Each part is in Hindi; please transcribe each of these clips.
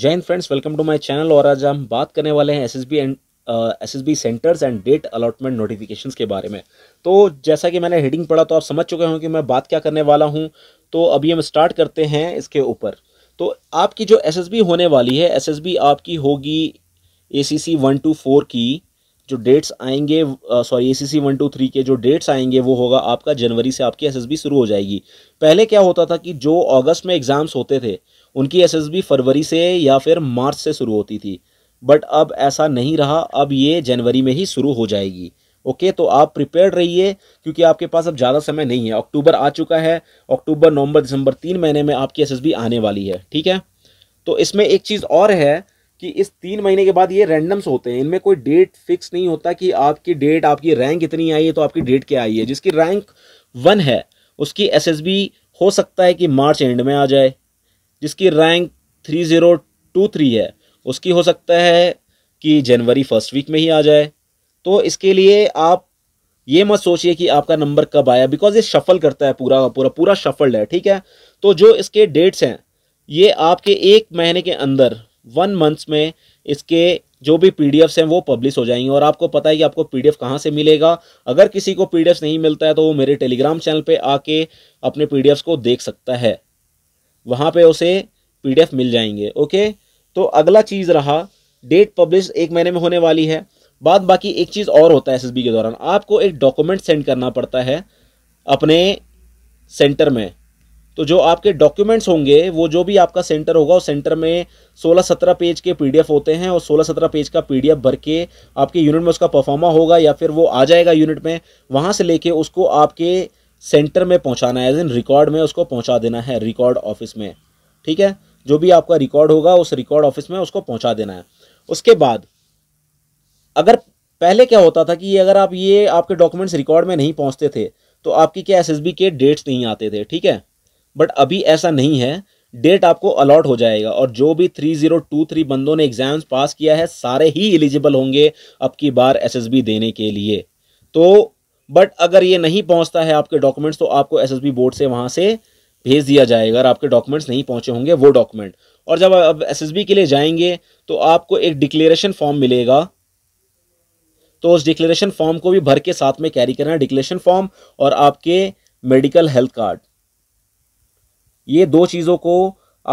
Jain friends welcome to my channel और आज हम बात करने वाले हैं SSB and SSB centers and date allotment notifications के बारे में तो जैसा कि मैंने हेडिंग पढ़ा तो आप समझ चुके हों कि मैं बात क्या करने वाला हूं तो अभी हम स्टार्ट करते हैं इसके ऊपर तो आपकी जो एस होने वाली है एस आपकी होगी A C C one two four की जो डेट्स आएंगे sorry A C C one two three के जो डेट्स आएंगे वो होगा आपका जनवरी से आपकी एसएसबी शुरू हो जाएगी पहले क्या होता था कि जो अगस्त में एग्ज़ाम्स होते थे उनकी एस फरवरी से या फिर मार्च से शुरू होती थी बट अब ऐसा नहीं रहा अब ये जनवरी में ही शुरू हो जाएगी ओके okay, तो आप प्रिपेयर रहिए क्योंकि आपके पास अब ज़्यादा समय नहीं है अक्टूबर आ चुका है अक्टूबर नवंबर दिसंबर तीन महीने में आपकी एसएसबी आने वाली है ठीक है तो इसमें एक चीज़ और है कि इस तीन महीने के बाद ये रैंडम्स होते हैं इनमें कोई डेट फिक्स नहीं होता कि आपकी डेट आपकी रैंक इतनी आई है तो आपकी डेट क्या आई है जिसकी रैंक वन है उसकी एस हो सकता है कि मार्च एंड में आ जाए जिसकी rank three zero two three है उसकी हो सकता है कि जनवरी फर्स्ट वीक में ही आ जाए तो इसके लिए आप ये मत सोचिए कि आपका नंबर कब आया बिकॉज ये शफल करता है पूरा पूरा पूरा शफल्ड है ठीक है तो जो इसके डेट्स हैं ये आपके एक महीने के अंदर वन मंथ्स में इसके जो भी पी हैं वो पब्लिश हो जाएंगे और आपको पता है कि आपको पी डी कहाँ से मिलेगा अगर किसी को पी नहीं मिलता है तो वो मेरे टेलीग्राम चैनल पर आके अपने पी को देख सकता है वहाँ पे उसे पीडीएफ मिल जाएंगे ओके तो अगला चीज़ रहा डेट पब्लिश एक महीने में होने वाली है बाद बाकी एक चीज़ और होता है एसएसबी के दौरान आपको एक डॉक्यूमेंट सेंड करना पड़ता है अपने सेंटर में तो जो आपके डॉक्यूमेंट्स होंगे वो जो भी आपका सेंटर होगा उस सेंटर में 16-17 पेज के पीडीएफ होते हैं और 16-17 पेज का पीडीएफ भर के आपके यूनिट में उसका परफॉर्मा होगा या फिर वो आ जाएगा यूनिट में वहाँ से लेके उसको आपके सेंटर में पहुंचाना है एज इन रिकॉर्ड में उसको पहुंचा देना है रिकॉर्ड ऑफिस में ठीक है जो भी आपका रिकॉर्ड होगा उस रिकॉर्ड ऑफिस में उसको पहुंचा देना है उसके बाद अगर पहले क्या होता था कि अगर आप ये आपके डॉक्यूमेंट्स रिकॉर्ड में नहीं पहुंचते थे तो आपकी क्या एस के डेट्स नहीं आते थे ठीक है बट अभी ऐसा नहीं है डेट आपको अलॉट हो जाएगा और जो भी 3023 बंदों ने एग्जाम्स पास किया है सारे ही एलिजिबल होंगे अब की बार एसएसबी देने के लिए तो बट अगर ये नहीं पहुंचता है आपके डॉक्यूमेंट्स तो आपको एस बोर्ड से वहां से भेज दिया जाएगा अगर आपके डॉक्यूमेंट्स नहीं पहुंचे होंगे वो डॉक्यूमेंट और जब आप एस के लिए जाएंगे तो आपको एक डिक्लेरेशन फॉर्म मिलेगा तो उस डिक्लेरेशन फॉर्म को भी भर के साथ में कैरी करना है डिक्लेरेशन फॉर्म और आपके मेडिकल हेल्थ कार्ड ये दो चीज़ों को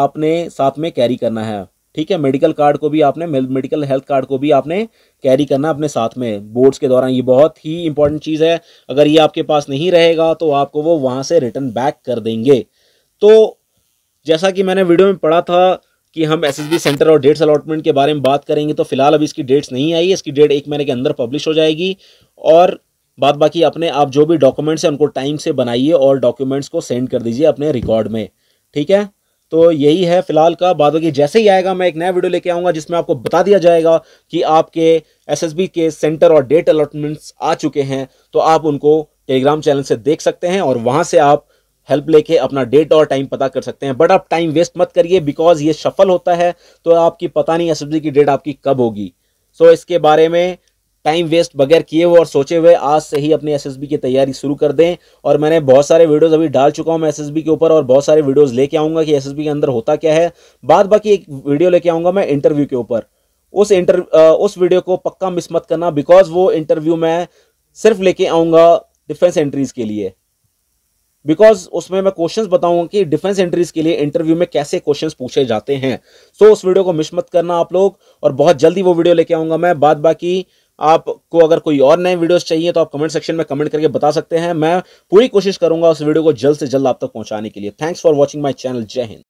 आपने साथ में कैरी करना है ठीक है मेडिकल कार्ड को भी आपने मेडिकल हेल्थ कार्ड को भी आपने कैरी करना अपने साथ में बोर्ड्स के दौरान ये बहुत ही इंपॉर्टेंट चीज़ है अगर ये आपके पास नहीं रहेगा तो आपको वो वहाँ से रिटर्न बैक कर देंगे तो जैसा कि मैंने वीडियो में पढ़ा था कि हम एसएसबी सेंटर और डेट्स अलॉटमेंट के बारे में बात करेंगे तो फिलहाल अभी इसकी डेट्स नहीं आई इसकी डेट एक महीने के अंदर पब्लिश हो जाएगी और बाद बाकी अपने आप जो भी डॉक्यूमेंट्स हैं उनको टाइम से बनाइए और डॉक्यूमेंट्स को सेंड कर दीजिए अपने रिकॉर्ड में ठीक है तो यही है फिलहाल का बाद बाकी जैसे ही आएगा मैं एक नया वीडियो लेके आऊँगा जिसमें आपको बता दिया जाएगा कि आपके एसएसबी के सेंटर और डेट अलॉटमेंट्स आ चुके हैं तो आप उनको टेलीग्राम चैनल से देख सकते हैं और वहाँ से आप हेल्प लेके अपना डेट और टाइम पता कर सकते हैं बट आप टाइम वेस्ट मत करिए बिकॉज ये सफल होता है तो आपकी पता नहीं एस की डेट आपकी कब होगी सो so, इसके बारे में टाइम वेस्ट बगैर किए हुए और सोचे हुए आज से ही अपनी एसएसबी की तैयारी शुरू कर दें और मैंने बहुत सारे वीडियोस अभी डाल चुका हूं मैं एसएसबी के ऊपर और बहुत सारे वीडियोस लेके आऊंगा कि एसएसबी के अंदर होता क्या है बाद बाकी एक वीडियो लेके आऊंगा मैं इंटरव्यू के ऊपर उस इंटर उस वीडियो को पक्का मिस मत करना बिकॉज वो इंटरव्यू मैं सिर्फ लेके आऊंगा डिफेंस एंट्रीज के लिए बिकॉज उसमें मैं क्वेश्चंस बताऊंगा कि डिफेंस एंट्रीज के लिए इंटरव्यू में कैसे क्वेश्चंस पूछे जाते हैं सो so, उस वीडियो को मिस मत करना आप लोग और बहुत जल्दी वो वीडियो लेके आऊंगा मैं बाद बाकी आपको अगर कोई और नए वीडियोस चाहिए तो आप कमेंट सेक्शन में कमेंट करके बता सकते हैं मैं पूरी कोशिश करूंगा उस वीडियो को जल्द से जल्द आप तक पहुंचाने के लिए thanks for watching my channel जय हिंद